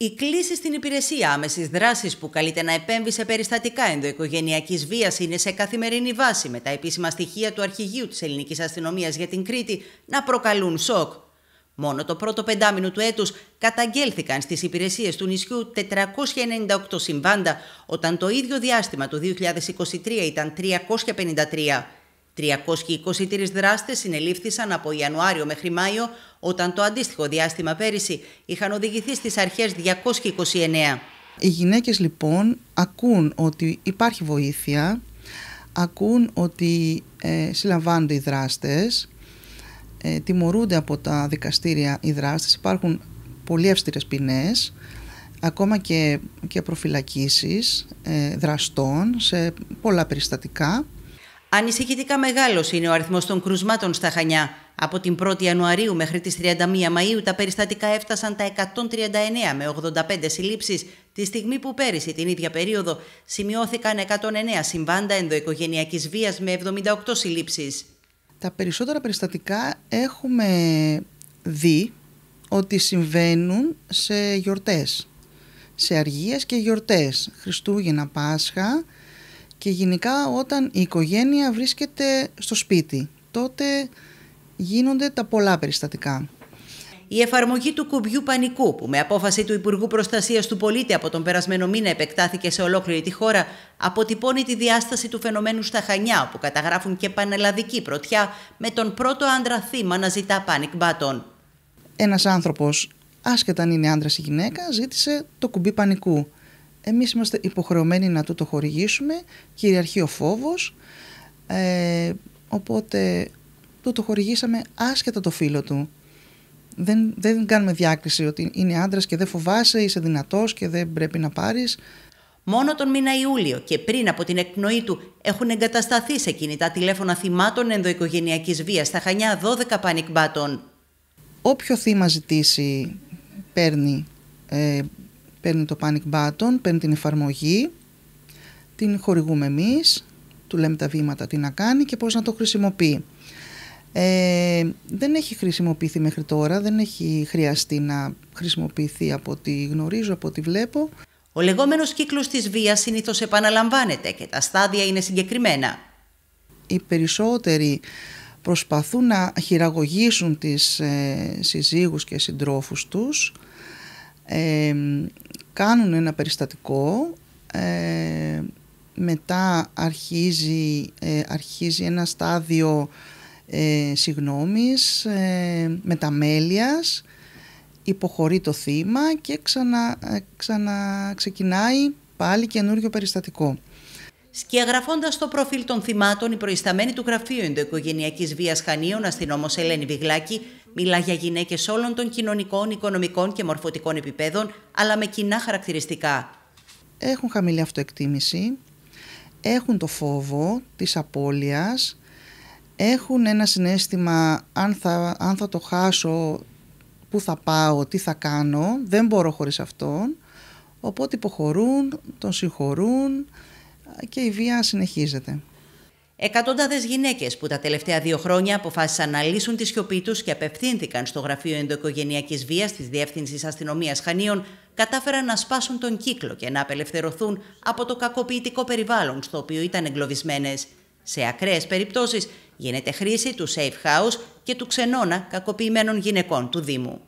Η κλήσει στην υπηρεσία άμεσης δράσης που καλείται να επέμβει σε περιστατικά ενδοοικογενειακής βίας είναι σε καθημερινή βάση με τα επίσημα στοιχεία του Αρχηγείου της Ελληνικής Αστυνομίας για την Κρήτη να προκαλούν σοκ. Μόνο το πρώτο πεντάμινο του έτους καταγγέλθηκαν στις υπηρεσίες του νησιού 498 συμβάντα, όταν το ίδιο διάστημα του 2023 ήταν 353. 323 δράστες συνελήφθησαν από Ιανουάριο μέχρι Μάιο, όταν το αντίστοιχο διάστημα πέρυσι είχαν οδηγηθεί στις αρχές 229. Οι γυναίκες λοιπόν ακούν ότι υπάρχει βοήθεια, ακούν ότι ε, συλλαμβάνονται οι δράστες, ε, τιμωρούνται από τα δικαστήρια οι δράστες, υπάρχουν πολύ αυστηρές ποινές, ακόμα και, και προφυλακίσεις ε, δραστών σε πολλά περιστατικά. Ανησυχητικά μεγάλος είναι ο αριθμός των κρουσμάτων στα Χανιά. Από την 1η Ιανουαρίου μέχρι τις 31 Μαΐου τα περιστατικά έφτασαν τα 139 με 85 συλλήψεις, τη στιγμή που πέρυσι την ίδια περίοδο σημειώθηκαν 109 συμβάντα ενδοοικογενειακής βίας με 78 συλλήψεις. Τα περισσότερα περιστατικά έχουμε δει ότι συμβαίνουν σε γιορτές, σε αργίες και γιορτές, Χριστούγεννα, Πάσχα και γενικά όταν η οικογένεια βρίσκεται στο σπίτι. Τότε γίνονται τα πολλά περιστατικά. Η εφαρμογή του κουμπιού πανικού, που με απόφαση του Υπουργού Προστασίας του Πολίτη από τον περασμένο μήνα επεκτάθηκε σε ολόκληρη τη χώρα, αποτυπώνει τη διάσταση του φαινομένου στα Χανιά, όπου καταγράφουν και πανελλαδική πρωτιά, με τον πρώτο άντρα θύμα να ζητά panic button. Ένας άνθρωπος, άσχετα αν είναι άντρας ή γυναίκα, ζήτησε το κουμπί πανικού. Εμείς είμαστε υποχρεωμένοι να το χορηγήσουμε, κυριαρχεί ο φόβος. Ε, οπότε το χορηγήσαμε άσχετα το φίλο του. Δεν, δεν κάνουμε διάκριση ότι είναι άντρας και δεν φοβάσαι, είσαι δυνατός και δεν πρέπει να πάρεις. Μόνο τον μήνα Ιούλιο και πριν από την εκπνοή του έχουν εγκατασταθεί σε κινητά τηλέφωνα θυμάτων ενδοοικογενειακής βίας στα χανιά 12 πανικμπάτων. Όποιο θύμα ζητήσει παίρνει, ε, παίρνει το panic button, παίρνει την εφαρμογή, την χορηγούμε εμείς, του λέμε τα βήματα τι να κάνει και πώς να το χρησιμοποιεί. Ε, δεν έχει χρησιμοποιηθεί μέχρι τώρα, δεν έχει χρειαστεί να χρησιμοποιηθεί από ό,τι γνωρίζω, από ό,τι βλέπω. Ο λεγόμενος κύκλος της βίας συνήθως επαναλαμβάνεται και τα στάδια είναι συγκεκριμένα. Οι περισσότεροι προσπαθούν να χειραγωγήσουν τις ε, συζύγους και συντρόφους τους, ε, κάνουν ένα περιστατικό, ε, μετά αρχίζει, ε, αρχίζει ένα στάδιο ε, συγνώμης, ε, μεταμέλειας, υποχωρεί το θύμα και ξανα, ε, ξαναξεκινάει πάλι καινούριο περιστατικό. Σκιαγραφώντας το προφίλ των θυμάτων, η προϊσταμένη του Γραφείου Ενδοοικογενειακής Βίας Χανίων, αστυνόμος Ελένη Βιγλάκη, μιλά για γυναίκες όλων των κοινωνικών, οικονομικών και μορφωτικών επιπέδων, αλλά με κοινά χαρακτηριστικά. Έχουν χαμηλή αυτοεκτίμηση, έχουν το φόβο της απώλειας, έχουν ένα συνέστημα αν θα, αν θα το χάσω, πού θα πάω, τι θα κάνω, δεν μπορώ χωρίς αυτόν. Οπότε υποχωρούν, τον συγχωρούν και η βία συνεχίζεται. Εκατοντάδες γυναίκες που τα τελευταία δύο χρόνια αποφάσισαν να λύσουν τη σιωπή τους και απευθύνθηκαν στο Γραφείο Ενδοοικογενειακής Βίας της Διεύθυνσης Αστυνομίας Χανίων, κατάφεραν να σπάσουν τον κύκλο και να απελευθερωθούν από το κακοποιητικό περιβάλλον στο οποίο ήταν εγκλωβισμένες. Σε ακραίες περιπτώσεις γίνεται χρήση του safe house και του ξενώνα κακοποιημένων γυναικών του Δήμου.